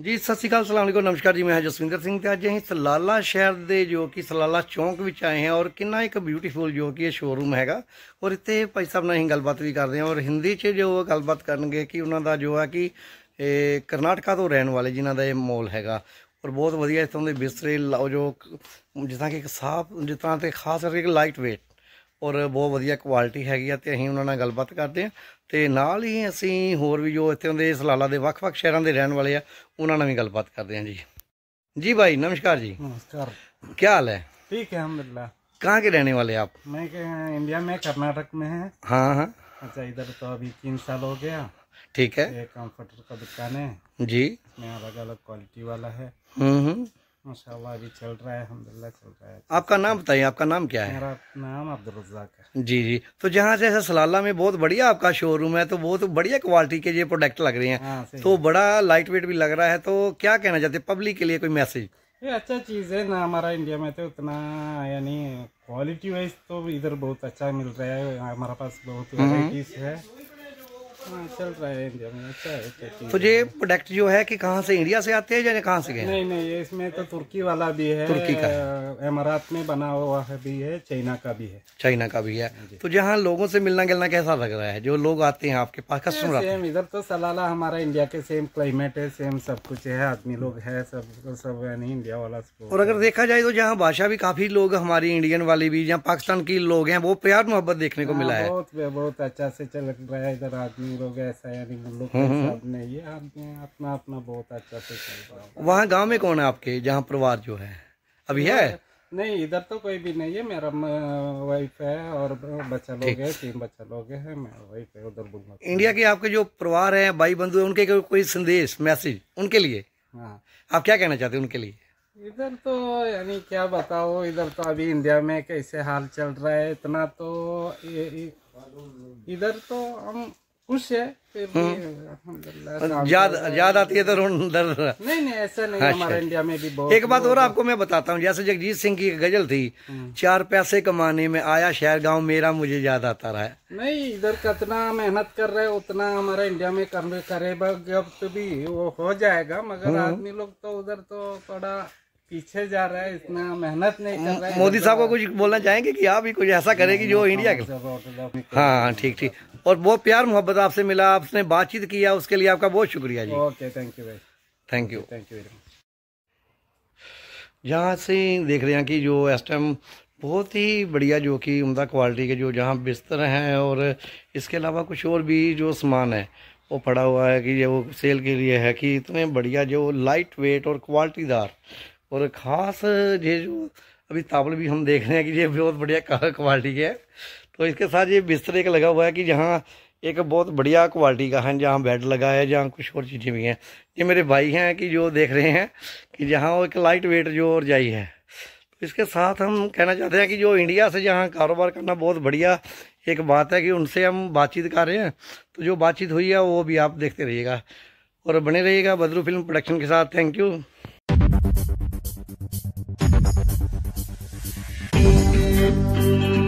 ਜੀ ਸਤਿ ਸ਼੍ਰੀ ਅਕਾਲ ਸਲਾਮ ਅਲੈਕੁਮ ਨਮਸਕਾਰ ਜੀ ਮੈਂ ਹਾਂ ਜਸਵਿੰਦਰ ਸਿੰਘ ਤੇ ਅੱਜ ਅਸੀਂ ਸਲਾਲਾ ਸ਼ਹਿਰ ਦੇ ਜੋ ਕਿ ਸਲਾਲਾ ਚੌਂਕ ਵਿੱਚ ਆਏ ਹਾਂ ਔਰ ਕਿੰਨਾ ਇੱਕ ਬਿਊਟੀਫੁਲ ਜੋ ਕਿ ਇਹ ਸ਼ੋਰੂਮ ਹੈਗਾ ਔਰ ਇੱਥੇ ਭਾਈ ਸਾਹਿਬ ਨਾਲ ਅਸੀਂ ਗੱਲਬਾਤ ਵੀ ਕਰਦੇ ਹਾਂ ਔਰ ਹਿੰਦੀ 'ਚ ਜੋ ਗੱਲਬਾਤ ਕਰਨਗੇ ਕਿ ਉਹਨਾਂ ਦਾ ਜੋ ਹੈ ਕਿ ਇਹ ਕਰਨਾਟਕਾ ਤੋਂ ਰਹਿਣ ਵਾਲੇ ਜਿਨ੍ਹਾਂ ਦਾ ਇਹ ਮੋਲ ਹੈਗਾ ਔਰ ਬਹੁਤ ਵਧੀਆ ਤੋਂ ਦੇ ਬਿਸਤਰੇ ਲਾਓ ਜੋ ਜਿਸ ਤਰ੍ਹਾਂ ਕਿ ਇੱਕ ਸਾਫ ਜਿਸ ਤਰ੍ਹਾਂ ਤੇ ਖਾਸ ਕਰਕੇ ਲਾਈਟ weight ਔਰ ਬਹੁਤ ਵਧੀਆ ਕੁਆਲਿਟੀ ਹੈਗੀ ਆ ਤੇ ਅਸੀਂ ਉਹਨਾਂ ਨਾਲ ਗੱਲਬਾਤ ਕਰਦੇ ਆ ਤੇ ਨਾਲ ਹੀ ਅਸੀਂ ਹੋਰ ਵੀ ਜੋ ਇੱਥੇ ਦੇ ਸਲਾਲਾ ਦੇ ਵੱਖ-ਵੱਖ ਸ਼ਹਿਰਾਂ ਦੇ ਰਹਿਣ ਵਾਲੇ ਆ ਉਹਨਾਂ ਨਾਲ ਵੀ ਗੱਲਬਾਤ जी भाई नमस्कार जी नमस्कार क्या हाल है ठीक है अलहमदिल्ला कहाँ के रहने वाले आप मैं इंडिया में कर्नाटक में है हाँ हाँ अच्छा इधर तो अभी तीन साल हो गया ठीक है ये का दुकान है जी अलग अलग क्वालिटी वाला है हम्म माशाल्लाह अभी चल रहा है अलहमदिल्ला चल रहा है आपका नाम बताइए आपका नाम क्या है मेरा नाम रजाक है जी जी तो जहाँ से ऐसा सलाला में बहुत बढ़िया आपका शोरूम है तो बहुत तो बढ़िया क्वालिटी के ये प्रोडक्ट लग रहे हैं हाँ, तो बड़ा लाइट वेट भी लग रहा है तो क्या कहना चाहते पब्लिक के लिए कोई मैसेज ये अच्छा चीज़ है ना हमारा इंडिया में तो उतना यानी क्वालिटी वाइज तो इधर बहुत अच्छा मिल रहा है हमारे पास बहुत वेराइटीज हम्म। है हाँ, चल रहा है इंडिया में अच्छा है अच्छा तो ये प्रोडक्ट जो है कि कहाँ से इंडिया से आते हैं या कहाँ से गए नहीं नहीं ये इसमें तो तुर्की वाला भी है तुर्की का अमारात में बना हुआ है भी है चाइना का भी है चाइना का भी है तो यहाँ लोगों से मिलना गिलना कैसा लग रहा है जो लोग आते हैं आपके पास कस्टमर सेम इधर तो सलाला हमारा इंडिया के सेम क्लाइमेट है सेम सब कुछ है आदमी लोग है सब सब यानी इंडिया वाला और अगर देखा जाए तो जहाँ भाषा भी काफी लोग हमारी इंडियन वाली भी जहाँ पाकिस्तान की लोग हैं वो प्यार मोहब्बत देखने को हाँ, मिला है बहुत अच्छा से चल रहा है इधर आदमी हम लोग ऐसा यानी नहीं है अपना अपना बहुत अच्छा से वहाँ गाँव में कौन है आपके जहाँ परिवार जो है अभी है नहीं इधर तो कोई भी नहीं है मेरा वाइफ है और बच्चा लोग है तीन बच्चा लोग है मैं वाइफ है उधर बुलवा इंडिया के आपके जो परिवार है भाई बंधु है उनके कोई संदेश मैसेज उनके लिए हाँ आप क्या कहना चाहते हैं उनके लिए इधर तो यानी क्या बताओ इधर तो अभी इंडिया में कैसे हाल चल रहा है इतना तो इधर तो हम खुश है हम्म। आती है तो नहीं नहीं ऐसा नहीं अच्छा, हमारे अच्छा। इंडिया में भी बहुत एक बात और आपको मैं बताता हूँ जैसे जगजीत सिंह की गजल थी हम्म। चार पैसे कमाने में आया शहर गांव मेरा मुझे याद आता रहा नहीं इधर कितना मेहनत कर रहे उतना हमारा इंडिया में करे अब तो भी वो हो जाएगा मगर हम्म। आदमी लोग तो उधर तो थोड़ा पीछे जा रहा है इतना मेहनत नहीं कर रहा मोदी साहब को कुछ बोलना चाहेंगे कि आप भी कुछ ऐसा करेगी जो इंडिया के हाँ, हाँ ठीक ठीक और बहुत प्यार मोहब्बत आपसे मिला आपने बातचीत किया उसके लिए आपका बहुत शुक्रिया जी ओके थैंक यू भाई thank you thank you very much यहाँ से देख रहे हैं कि जो इस टाइम बहुत ही बढ़िया जो कि उमदा क्वालिटी के जो जहाँ बिस्तर हैं और इसके अलावा कुछ और भी जो सामान है वो पड़ा हुआ है कि ये वो सेल के लिए है कि इतने बढ़िया जो लाइट वेट और क्वालिटीदार और ख़ास ये जो अभी तावल भी हम देख रहे हैं कि ये बहुत बढ़िया क्वालिटी के है तो इसके साथ ये बिस्तर एक लगा हुआ है कि जहाँ एक बहुत बढ़िया क्वालिटी का है जहाँ बेड लगा है जहाँ कुछ और चीज़ें भी हैं ये मेरे भाई हैं कि जो देख रहे हैं कि जहाँ वो एक लाइट वेट जो और जाई है तो इसके साथ हम कहना चाहते हैं कि जो इंडिया से जहाँ कारोबार करना बहुत बढ़िया एक बात है कि उनसे हम बातचीत कर रहे हैं तो जो बातचीत हुई है वो भी आप देखते रहिएगा और बने रहिएगा बदरू फिल्म प्रोडक्शन के साथ थैंक यू Thank you.